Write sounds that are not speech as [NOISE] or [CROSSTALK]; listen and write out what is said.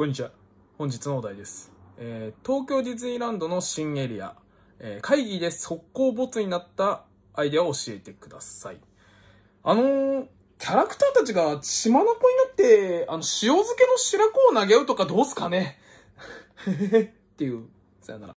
こんにちは。本日のお題です。えー、東京ディズニーランドの新エリア、えー、会議で速攻ボツになったアイデアを教えてください。あのー、キャラクターたちが血眼になって、あの、塩漬けの白子を投げ合うとかどうすかね [LAUGHS] っていう、さよなら。